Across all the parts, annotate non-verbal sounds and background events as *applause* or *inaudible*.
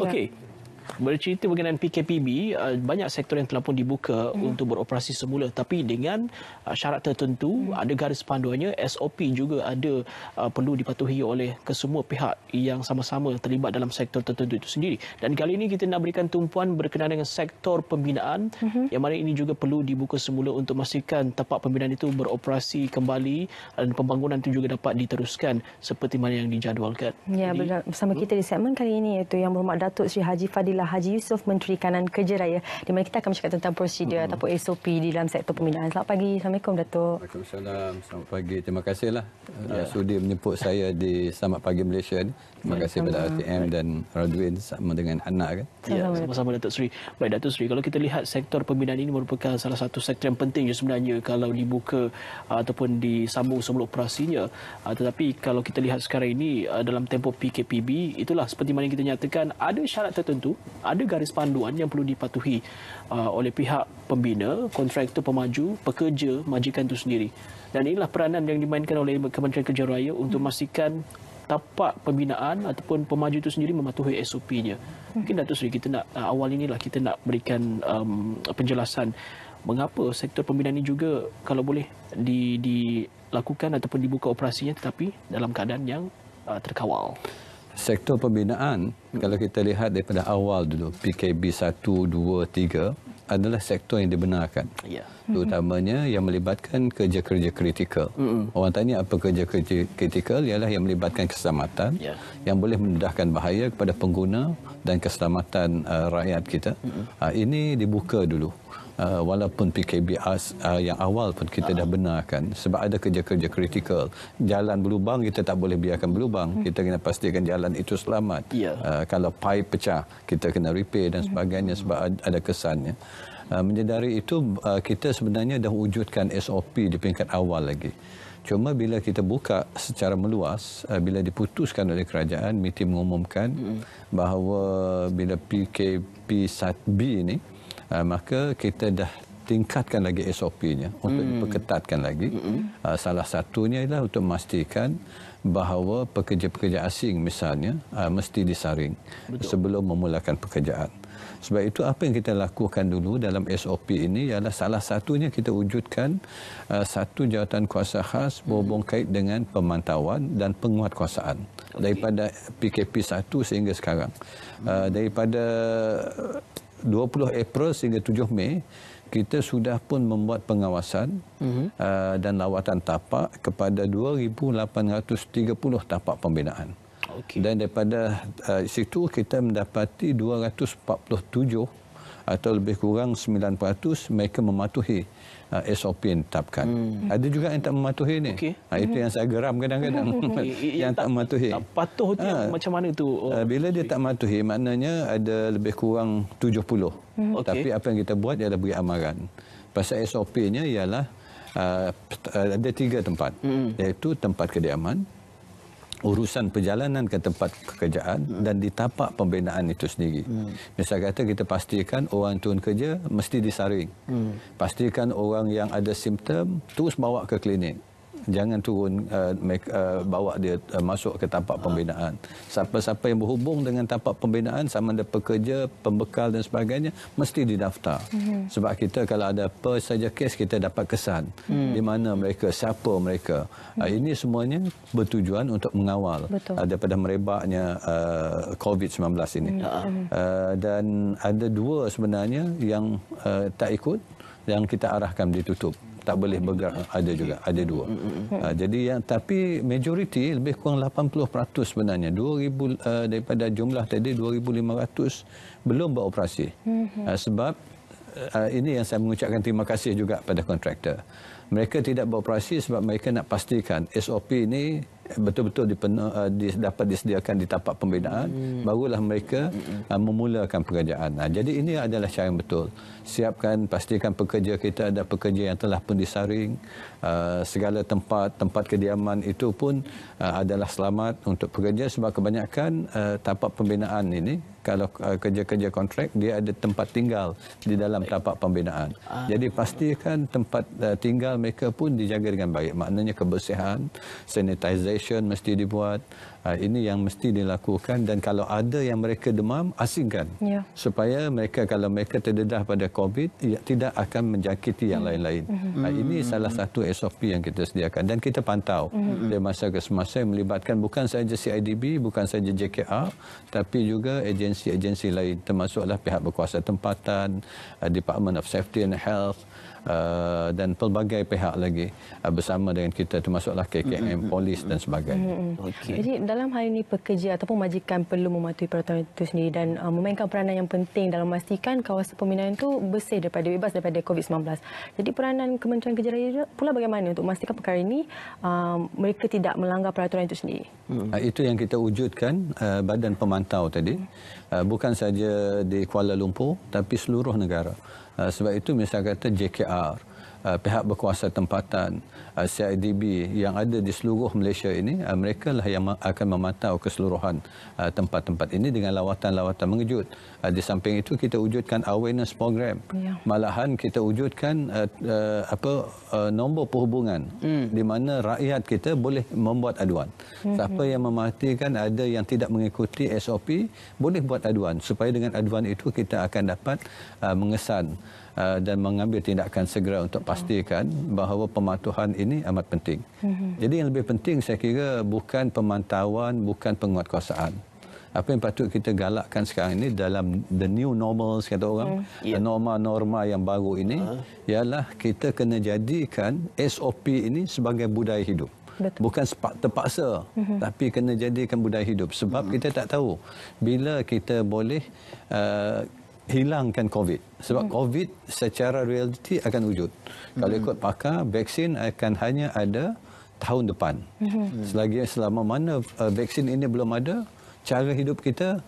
Okay Bercerita berkenaan PKPB, uh, banyak sektor yang telah pun dibuka hmm. untuk beroperasi semula tapi dengan uh, syarat tertentu, hmm. ada garis panduannya, SOP juga ada uh, perlu dipatuhi oleh kesemua pihak yang sama-sama terlibat dalam sektor tertentu itu sendiri. Dan kali ini kita nak berikan tumpuan berkenaan dengan sektor pembinaan hmm. yang mana ini juga perlu dibuka semula untuk memastikan tapak pembinaan itu beroperasi kembali dan pembangunan itu juga dapat diteruskan seperti mana yang dijadualkan. Ya, Jadi, bersama hmm? kita di segmen kali ini iaitu Yang Berhormat Datuk Sri Haji Fadil Abdullah Haji Yusof, Menteri Kanan Kerja Raya. Di mana kita akan bercakap tentang prosedur hmm. ataupun SOP di dalam sektor pembinaan. Selamat pagi. Assalamualaikum, Datuk. Waalaikumsalam. Selamat pagi. Terima kasihlah. Ya. Uh, sudi menyebut saya di Selamat Pagi Malaysia. Terima ya, kasih kepada ya. RTM dan Radwin sama dengan anak. Kan? Ya, sama-sama, Datuk Seri. Baik, Datuk Seri, kalau kita lihat sektor pembinaan ini merupakan salah satu sektor yang penting ya sebenarnya kalau dibuka uh, ataupun disambung semula operasinya. Uh, tetapi kalau kita lihat sekarang ini uh, dalam tempoh PKPB, itulah seperti mana kita nyatakan ada syarat tertentu ada garis panduan yang perlu dipatuhi uh, oleh pihak pembina, kontraktor pemaju, pekerja, majikan itu sendiri. Dan inilah peranan yang dimainkan oleh Kementerian Kerja Raya untuk hmm. memastikan tapak pembinaan ataupun pemaju itu sendiri mematuhi SOP-nya. Hmm. Mungkin Datuk Seri, kita nak uh, awal inilah kita nak berikan um, penjelasan mengapa sektor pembinaan ini juga kalau boleh dilakukan ataupun dibuka operasinya tetapi dalam keadaan yang uh, terkawal sektor pembinaan kalau kita lihat daripada awal dulu PKB 1 2 3 adalah sektor yang dibenarkan ya terutamanya yang melibatkan kerja-kerja kritikal mm-hmm. orang tanya apa kerja-kerja kritikal ialah yang melibatkan keselamatan ya. yang boleh mendedahkan bahaya kepada pengguna dan keselamatan uh, rakyat kita mm-hmm. uh, ini dibuka dulu uh, walaupun PKB as, uh, yang awal pun kita uh. dah benarkan sebab ada kerja-kerja kritikal jalan berlubang kita tak boleh biarkan berlubang hmm. kita kena pastikan jalan itu selamat yeah. uh, kalau pipe pecah kita kena repair dan hmm. sebagainya hmm. sebab ada kesannya uh, menyedari itu uh, kita sebenarnya dah wujudkan SOP di peringkat awal lagi Cuma bila kita buka secara meluas, uh, bila diputuskan oleh kerajaan, MITI mengumumkan hmm. bahawa bila PKP1B ini, uh, eh, maka kita dah tingkatkan lagi SOP-nya untuk hmm. diperketatkan lagi. Hmm. Uh, salah satunya ialah untuk memastikan bahawa pekerja-pekerja asing misalnya uh, mesti disaring Betul. sebelum memulakan pekerjaan. Sebab itu apa yang kita lakukan dulu dalam SOP ini ialah salah satunya kita wujudkan uh, satu jawatan kuasa khas berhubung hmm. kait dengan pemantauan dan penguatkuasaan okay. daripada PKP 1 sehingga sekarang. Uh, daripada 20 April sehingga 7 Mei kita sudah pun membuat pengawasan uh-huh. uh, dan lawatan tapak kepada 2830 tapak pembinaan. Okay. Dan daripada uh, situ kita mendapati 247 atau lebih kurang 9% mereka mematuhi uh, eh, SOP yang ditetapkan. Hmm. Ada juga yang tak mematuhi ni. Okay. Ha, ah, itu yang saya geram kadang-kadang. *laughs* Eh, yang, yang tak, tak mematuhi. Tak patuh ha. macam mana tu? Oh. Ah, bila dia tak mematuhi maknanya ada lebih kurang 70. Hmm. Okay. Tapi apa yang kita buat ialah beri amaran. Pasal SOP-nya ialah uh, ada tiga tempat. Hmm. Iaitu tempat kediaman, urusan perjalanan ke tempat pekerjaan hmm. dan di tapak pembinaan itu sendiri. Hmm. Misal kata kita pastikan orang tuan kerja mesti disaring. Hmm. Pastikan orang yang ada simptom terus bawa ke klinik jangan turun uh, make, uh, bawa dia uh, masuk ke tapak pembinaan. Siapa-siapa yang berhubung dengan tapak pembinaan sama ada pekerja, pembekal dan sebagainya mesti didaftar. Mm -hmm. Sebab kita kalau ada apa saja kes kita dapat kesan mm -hmm. di mana mereka, siapa mereka. Uh, hmm. ini semuanya bertujuan untuk mengawal uh, daripada merebaknya uh, COVID-19 ini. Mm -hmm. uh, hmm. dan ada dua sebenarnya yang uh, tak ikut yang kita arahkan ditutup tak boleh bergerak ada juga ada dua ha, jadi yang tapi majoriti lebih kurang 80% sebenarnya 2000 uh, eh, daripada jumlah tadi 2500 belum beroperasi mm-hmm. ha, sebab uh, ini yang saya mengucapkan terima kasih juga pada kontraktor mereka tidak beroperasi sebab mereka nak pastikan SOP ini betul-betul uh, dapat disediakan di tapak pembinaan hmm. barulah mereka hmm. uh, memulakan pekerjaan. Nah, jadi ini adalah cara yang betul. Siapkan pastikan pekerja kita ada pekerja yang telah pun disaring uh, segala tempat tempat kediaman itu pun uh, adalah selamat untuk pekerja sebab kebanyakan uh, tapak pembinaan ini kalau uh, kerja-kerja kontrak dia ada tempat tinggal di dalam tapak pembinaan. Ah. Jadi pastikan tempat uh, tinggal mereka pun dijaga dengan baik. Maknanya kebersihan, sanitisation mesti dibuat. Ha, ini yang mesti dilakukan dan kalau ada yang mereka demam, asingkan. Ya. Supaya mereka kalau mereka terdedah pada COVID, ia, ya, tidak akan menjangkiti yang hmm. lain-lain. Hmm. Hmm. Ha, ini hmm. salah satu SOP yang kita sediakan dan kita pantau. Hmm. hmm. Dari masa ke semasa melibatkan bukan sahaja CIDB, bukan sahaja JKR, tapi juga agensi-agensi lain termasuklah pihak berkuasa tempatan, eh, Department of Safety and Health, Uh, dan pelbagai pihak lagi uh, bersama dengan kita termasuklah KKM, polis dan sebagainya. Okay. Jadi dalam hal ini pekerja ataupun majikan perlu mematuhi peraturan itu sendiri dan uh, memainkan peranan yang penting dalam memastikan kawasan pembinaan itu bersih daripada bebas daripada COVID-19. Jadi peranan Kementerian Kerja Raya pula bagaimana untuk memastikan perkara ini uh, mereka tidak melanggar peraturan itu sendiri? Hmm. Uh, itu yang kita wujudkan uh, badan pemantau tadi. Hmm. Uh, bukan saja di Kuala Lumpur tapi seluruh negara. Eh, sebab itu misalnya kata JKR uh, pihak berkuasa tempatan, uh, CIDB yang ada di seluruh Malaysia ini, uh, mereka lah yang akan memantau keseluruhan uh, tempat-tempat uh, ini dengan lawatan-lawatan mengejut. Uh, di samping itu kita wujudkan awareness program. Ya. Malahan kita wujudkan uh, uh, apa uh, nombor perhubungan hmm. di mana rakyat kita boleh membuat aduan. Hmm. Siapa yang mematikan ada yang tidak mengikuti SOP boleh buat aduan supaya dengan aduan itu kita akan dapat uh, mengesan Uh, dan mengambil tindakan segera untuk pastikan bahawa pematuhan ini amat penting. Mhm. Jadi yang lebih penting saya kira bukan pemantauan, bukan penguatkuasaan. Apa yang patut kita galakkan sekarang ini dalam the new normal kata orang, mhm. ya. norma-norma yeah. yang baru ini uh. ialah kita kena jadikan SOP ini sebagai budaya hidup. Betul. Bukan terpaksa, uh-huh. tapi kena jadikan budaya hidup. Sebab uh-huh. kita tak tahu bila kita boleh uh, hilangkan COVID. Sebab hmm. COVID secara realiti akan wujud. Hmm. Kalau ikut pakar, vaksin akan hanya ada tahun depan. Hmm. hmm. Selagi selama mana uh, vaksin ini belum ada, cara hidup kita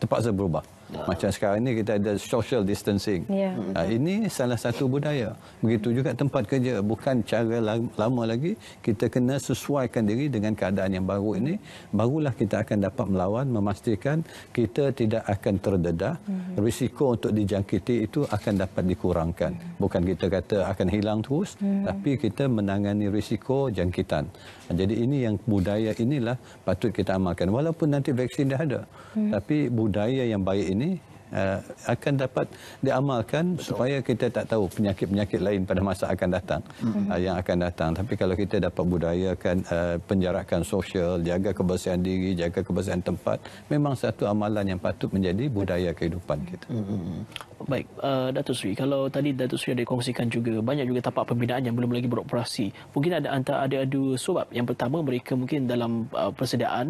terpaksa berubah. Ha. Macam sekarang ini kita ada social distancing. Ya. Ha, ini salah satu budaya. Begitu juga tempat kerja. Bukan cara lama lagi kita kena sesuaikan diri dengan keadaan yang baru ini. Barulah kita akan dapat melawan, memastikan kita tidak akan terdedah. Mm-hmm. Risiko untuk dijangkiti itu akan dapat dikurangkan. Mm-hmm. Bukan kita kata akan hilang terus, ya. tapi kita menangani risiko jangkitan. Jadi ini yang budaya inilah patut kita amalkan. Walaupun nanti vaksin dah ada, ya. tapi budaya yang baik ini ini uh, akan dapat diamalkan Betul. supaya kita tak tahu penyakit-penyakit lain pada masa akan datang mm -hmm. uh, yang akan datang tapi kalau kita dapat budayakan uh, penjarakan sosial jaga kebersihan diri jaga kebersihan tempat memang satu amalan yang patut menjadi budaya kehidupan kita mm -hmm. Baik, uh, Datuk Sri, kalau tadi Datuk Sri ada kongsikan juga, banyak juga tapak pembinaan yang belum lagi beroperasi. Mungkin ada antara ada dua sebab. Yang pertama, mereka mungkin dalam uh, persediaan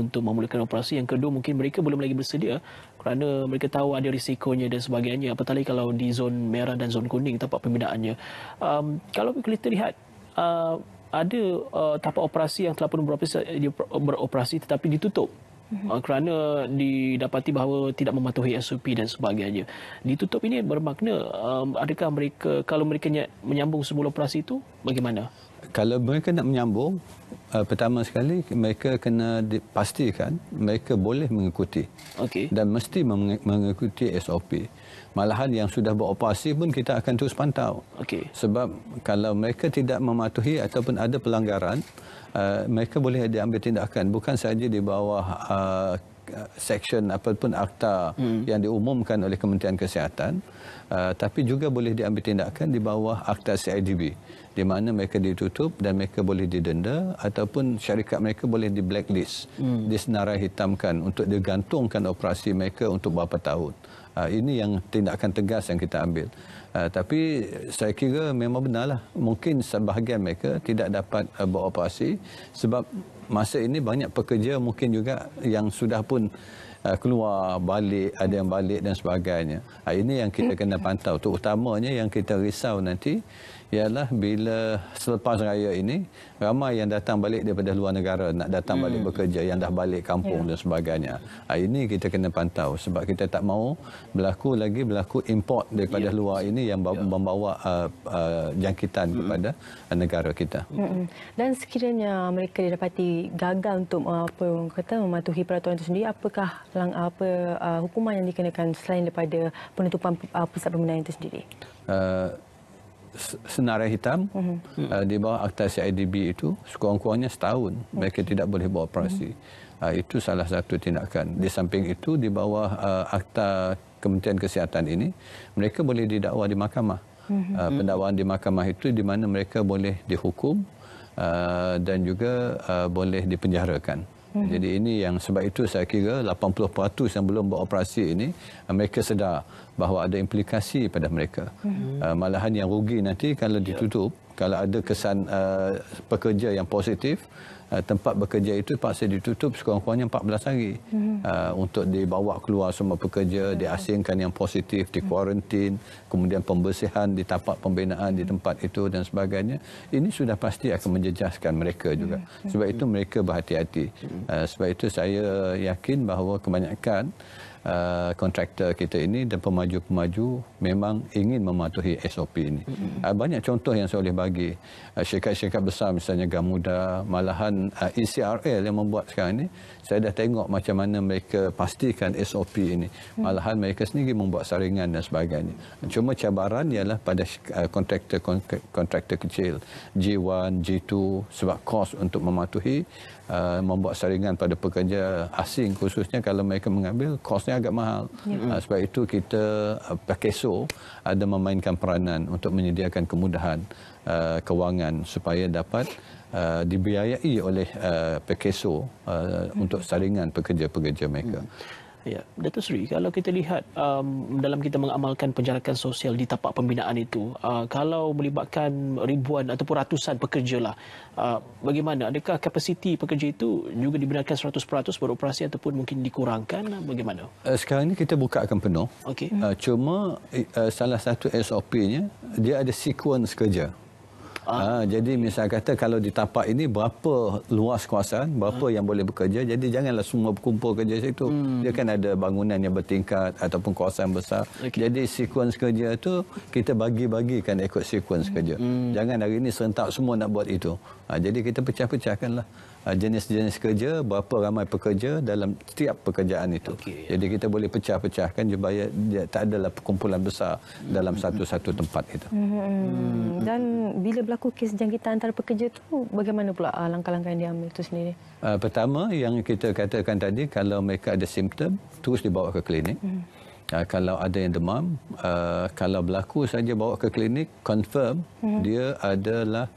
untuk memulakan operasi. Yang kedua, mungkin mereka belum lagi bersedia kerana mereka tahu ada risikonya dan sebagainya apatah lagi kalau di zon merah dan zon kuning tapak pembinaannya um, kalau kita lihat uh, ada uh, tapak operasi yang telah pun beroperasi, beroperasi tetapi ditutup mhm. Uh, kerana didapati bahawa tidak mematuhi SOP dan sebagainya. Ditutup ini bermakna um, adakah mereka kalau mereka menyambung semula operasi itu bagaimana? kalau mereka nak menyambung, uh, pertama sekali mereka kena dipastikan mereka boleh mengikuti okay. dan mesti mengikuti SOP. Malahan yang sudah beroperasi pun kita akan terus pantau. Okay. Sebab kalau mereka tidak mematuhi ataupun ada pelanggaran, uh, mereka boleh diambil tindakan. Bukan sahaja di bawah uh, Uh, section ataupun akta hmm. yang diumumkan oleh Kementerian Kesihatan uh, tapi juga boleh diambil tindakan di bawah akta CIDB di mana mereka ditutup dan mereka boleh didenda ataupun syarikat mereka boleh di blacklist hmm. disenarai hitamkan untuk digantungkan operasi mereka untuk beberapa tahun uh, ini yang tindakan tegas yang kita ambil Uh, tapi saya kira memang benarlah mungkin sebahagian mereka tidak dapat uh, beroperasi sebab masa ini banyak pekerja mungkin juga yang sudah pun uh, keluar, balik, ada yang balik dan sebagainya. Ah, ini yang kita kena pantau. Terutamanya yang kita risau nanti ialah bila selepas raya ini ramai yang datang balik daripada luar negara nak datang hmm. balik bekerja yang dah balik kampung yeah. dan sebagainya. Ah, ini kita kena pantau sebab kita tak mahu berlaku lagi berlaku import daripada yeah. luar ini yang ya. membawa uh, uh, jangkitan hmm. kepada negara kita. Hmm. Dan sekiranya mereka didapati gagal untuk uh, apa kata mematuhi peraturan itu sendiri apakah lang, apa uh, hukuman yang dikenakan selain daripada penutupan uh, pusat pembinaan itu sendiri? Uh, senarai hitam mm -hmm. uh, di bawah akta CIDB itu sekurang-kurangnya setahun okay. mereka tidak boleh buat operasi. Mm -hmm. uh, itu salah satu tindakan. Di samping itu di bawah uh, akta Kementerian Kesihatan ini mereka boleh didakwa di mahkamah. Mm -hmm. uh, pendakwaan di mahkamah itu di mana mereka boleh dihukum uh, dan juga uh, boleh dipenjarakan. Hmm. Jadi ini yang sebab itu saya kira 80% yang belum beroperasi ini eh, mereka sedar bahawa ada implikasi pada mereka. Hmm. Eh, malahan yang rugi nanti kalau ditutup, ya. kalau ada kesan uh, pekerja yang positif, Eh, tempat bekerja itu pasti ditutup sekurang-kurangnya 14 hari hmm. uh, untuk dibawa keluar semua pekerja, hmm. diasingkan yang positif, di kuarantin, kemudian pembersihan di tapak pembinaan di mhm. tempat itu dan sebagainya. Ini sudah pasti akan menjejaskan mereka ya, juga. Sebab itu mereka berhati-hati. Uh, sebab itu saya yakin bahawa kebanyakan Uh, kontraktor kita ini dan pemaju-pemaju memang ingin mematuhi SOP ini. Uh, banyak contoh yang saya boleh bagi. Uh, syarikat-syarikat besar misalnya Gamuda, malahan uh, ECRL yang membuat sekarang ini, saya dah tengok macam mana mereka pastikan SOP ini. Mm. Malahan mereka sendiri membuat saringan dan sebagainya. Cuma cabaran ialah pada kontraktor-kontraktor uh, kecil. G1, G2 sebab kos untuk mematuhi uh, membuat saringan pada pekerja asing khususnya kalau mereka mengambil kos kosnya agak mahal. Ya. Uh, sebab itu kita ah, pakai ada memainkan peranan untuk menyediakan kemudahan uh, kewangan supaya dapat Uh, dibiayai oleh uh, PKSO uh, hmm. untuk saringan pekerja-pekerja mereka. Hmm. Ya, Datuk Sri. kalau kita lihat um, dalam kita mengamalkan penjarakan sosial di tapak pembinaan itu, uh, kalau melibatkan ribuan ataupun ratusan pekerja, lah, uh, bagaimana? Adakah kapasiti pekerja itu juga dibenarkan 100% beroperasi ataupun mungkin dikurangkan? Bagaimana? Uh, sekarang ini kita buka akan penuh. Okay. Uh, cuma uh, salah satu SOP-nya, dia ada sequence kerja. Ah. Ha, jadi misal kata kalau di tapak ini berapa luas kawasan, berapa ha. yang boleh bekerja, jadi janganlah semua berkumpul kerja situ. Hmm. Dia kan ada bangunan yang bertingkat ataupun kawasan besar. Okay. Jadi sequence kerja itu kita bagi-bagikan ikut sequence hmm. kerja. Hmm. Jangan hari ini serentak semua nak buat itu. Ha, jadi kita pecah-pecahkanlah ha, jenis-jenis kerja, berapa ramai pekerja dalam setiap pekerjaan itu. Okay, ya. Jadi kita boleh pecah-pecahkan supaya dia tak adalah perkumpulan besar dalam hmm. satu-satu tempat itu. Hmm. hmm. Dan bila berlaku berlaku kes jangkitan antara pekerja itu bagaimana pula ah, langkah-langkah yang diambil itu sendiri? Ah, pertama yang kita katakan tadi kalau mereka ada simptom terus dibawa ke klinik. Hmm. Ah, kalau ada yang demam, kalau berlaku saja bawa ke klinik confirm hmm. dia adalah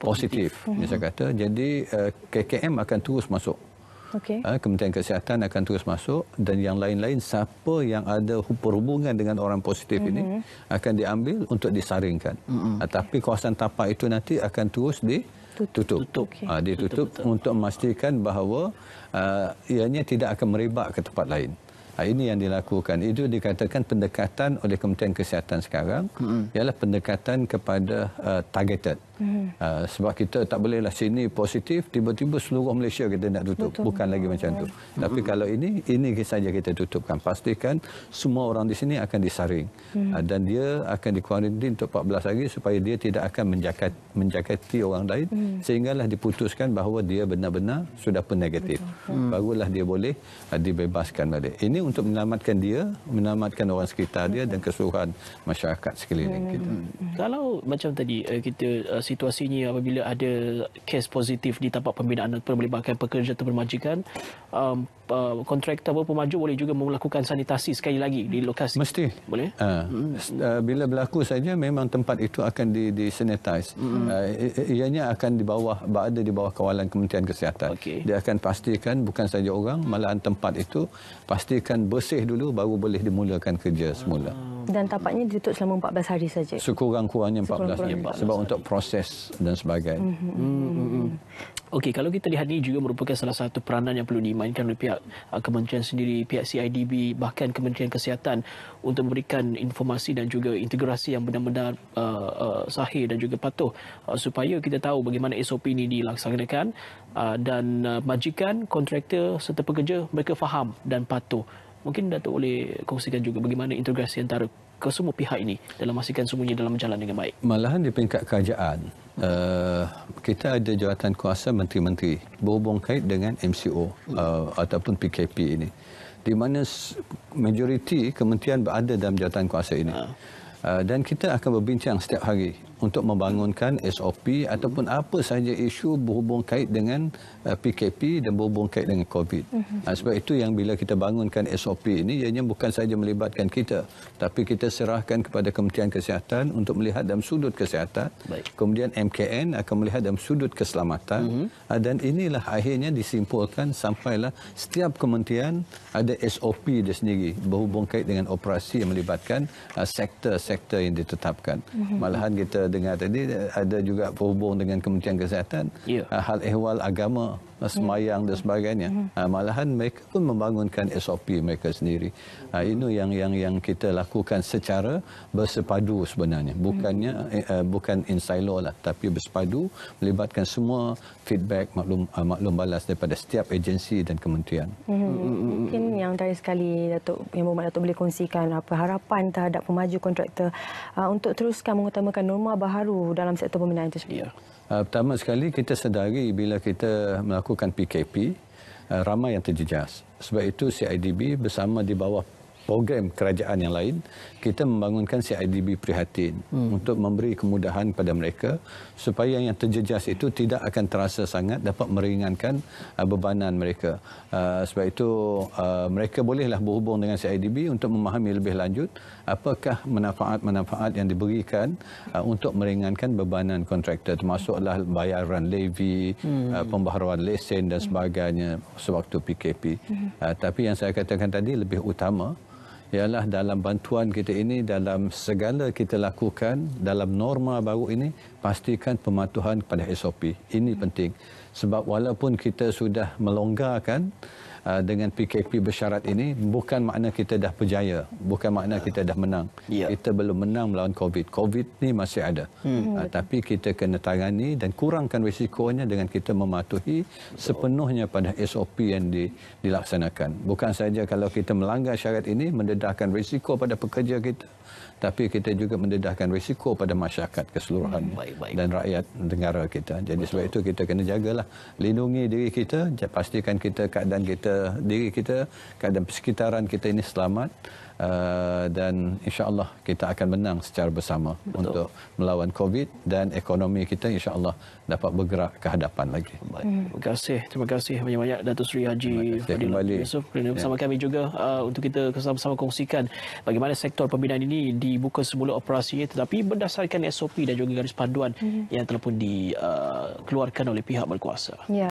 positif. Hmm. Misal kata jadi KKM akan terus masuk Okay. Ha, ah, Kementerian Kesihatan akan terus masuk dan yang lain-lain siapa yang ada hubungan dengan orang positif mm -hmm. ini mhm. akan diambil untuk disaringkan. Mm -hmm. Tapi kawasan tapak itu nanti akan terus di tutup, tutup. Okay. Ha, ditutup tutup, ah, tutup. untuk memastikan bahawa uh, ianya tidak akan merebak ke tempat lain. Ha, ini yang dilakukan. Itu dikatakan pendekatan oleh Kementerian Kesihatan sekarang mm -hmm. ialah pendekatan kepada uh, targeted. Uh, sebab kita tak bolehlah sini positif, tiba-tiba seluruh Malaysia kita nak tutup. Betul. Bukan lagi macam tu. Hmm. Tapi kalau ini, ini saja kita tutupkan. Pastikan semua orang di sini akan disaring. Hmm. Uh, dan dia akan dikuarantin untuk 14 hari supaya dia tidak akan menjakat, menjakati orang lain. Hmm. Sehinggalah diputuskan bahawa dia benar-benar sudah pun negatif. Hmm. Barulah dia boleh uh, dibebaskan balik. Ini untuk menyelamatkan dia, menyelamatkan orang sekitar dia hmm. dan keseluruhan masyarakat sekeliling hmm. kita. Hmm. Kalau macam tadi, uh, kita... Uh, situasinya apabila ada kes positif di tapak pembinaan atau melibatkan pekerja atau permajikan, um, uh, kontraktor atau pemaju boleh juga melakukan sanitasi sekali lagi di lokasi. Mesti. Boleh? Ah. Hmm. Uh, hmm. Bila berlaku saja, memang tempat itu akan disanitize. Hmm. Uh, ianya akan di bawah, berada di bawah kawalan Kementerian Kesihatan. Okay. Dia akan pastikan bukan saja orang, malahan tempat itu pastikan bersih dulu baru boleh dimulakan kerja semula. Hmm dan tapaknya ditutup selama 14 hari saja. Sekurang-kurangnya 14, Sekurang 14 hari. Sebab untuk proses dan sebagainya. Mm-hmm. Mm-hmm. mm-hmm. Okey, kalau kita lihat ini juga merupakan salah satu peranan yang perlu dimainkan oleh pihak uh, kementerian sendiri, pihak CIDB, bahkan Kementerian Kesihatan untuk memberikan informasi dan juga integrasi yang benar-benar uh, uh, sahih dan juga patuh uh, supaya kita tahu bagaimana SOP ini dilaksanakan uh, dan uh, majikan, kontraktor serta pekerja mereka faham dan patuh. Mungkin Datuk boleh kongsikan juga bagaimana integrasi antara kesemua pihak ini dalam memastikan semuanya dalam jalan dengan baik. Malahan di peringkat kerajaan, uh, kita ada jawatan kuasa menteri-menteri berhubung kait dengan MCO uh, eh, ataupun PKP ini. Di mana majoriti kementerian berada dalam jawatan kuasa ini. Uh, dan kita akan berbincang setiap hari untuk membangunkan SOP ataupun apa sahaja isu berhubung kait dengan PKP uh, dan berhubung kait dengan COVID. Mhm. Ha, sebab itu yang bila kita bangunkan SOP ini, ianya bukan sahaja melibatkan kita, tapi kita serahkan kepada Kementerian Kesihatan untuk melihat dalam sudut kesihatan. Baik. Kemudian MKN akan melihat dalam sudut keselamatan. Uh mhm. -huh. Ha, dan inilah akhirnya disimpulkan sampailah setiap kementerian ada SOP dia sendiri berhubung kait dengan operasi yang melibatkan ha, sektor-sektor yang ditetapkan. Uh mhm. -huh. Malahan kita dengar tadi ada juga berhubung dengan Kementerian Kesihatan yeah. hal ehwal agama semayang dan sebagainya. Ha, malahan mereka pun membangunkan SOP mereka sendiri. Ha, ini yang yang yang kita lakukan secara bersepadu sebenarnya. Bukannya uh, bukan in silo lah, tapi bersepadu melibatkan semua feedback maklum uh, maklum balas daripada setiap agensi dan kementerian. Hmm, hmm, hmm, hmm. Mungkin yang terakhir sekali Datuk yang Muhammad Datuk boleh kongsikan apa harapan terhadap pemaju kontraktor uh, untuk teruskan mengutamakan norma baharu dalam sektor pembinaan itu sendiri. Yeah. Uh, pertama sekali kita sedari bila kita melakukan PKP uh, ramai yang terjejas. Sebab itu CIDB bersama di bawah program kerajaan yang lain, kita membangunkan CIDB Prihatin hmm. untuk memberi kemudahan kepada mereka supaya yang terjejas itu tidak akan terasa sangat dapat meringankan uh, bebanan mereka. Uh, sebab itu uh, mereka bolehlah berhubung dengan CIDB untuk memahami lebih lanjut apakah manfaat-manfaat yang diberikan uh, untuk meringankan bebanan kontraktor termasuklah bayaran levy, hmm. uh, pembaharuan lesen dan sebagainya sewaktu PKP. Hmm. Uh, tapi yang saya katakan tadi lebih utama ialah dalam bantuan kita ini, dalam segala kita lakukan, dalam norma baru ini, pastikan pematuhan kepada SOP. Ini penting. Sebab walaupun kita sudah melonggarkan, Ah, dengan PKP bersyarat ini bukan makna kita dah berjaya bukan makna kita dah menang ya. kita belum menang melawan covid covid ni masih ada hmm. uh, tapi kita kena tangani dan kurangkan risikonya dengan kita mematuhi Betul. sepenuhnya pada SOP yang di, dilaksanakan bukan saja kalau kita melanggar syarat ini mendedahkan risiko pada pekerja kita tapi kita juga mendedahkan risiko pada masyarakat keseluruhan hmm, baik, baik. dan rakyat negara kita. Jadi Betul. sebab itu kita kena jagalah, lindungi diri kita, pastikan kita keadaan kita, diri kita, keadaan persekitaran kita ini selamat uh, dan insyaallah kita akan menang secara bersama Betul. untuk melawan covid dan ekonomi kita insyaallah dapat bergerak ke hadapan lagi. Baik. Hmm. Terima kasih. Terima kasih banyak-banyak Datuk Sri Haji Fadil Yusof kerana bersama ya. kami juga uh, untuk kita bersama sama kongsikan bagaimana sektor pembinaan ini dibuka semula operasinya tetapi berdasarkan SOP dan juga garis panduan hmm yang telah pun dikeluarkan eh, uh, oleh pihak berkuasa. Ya.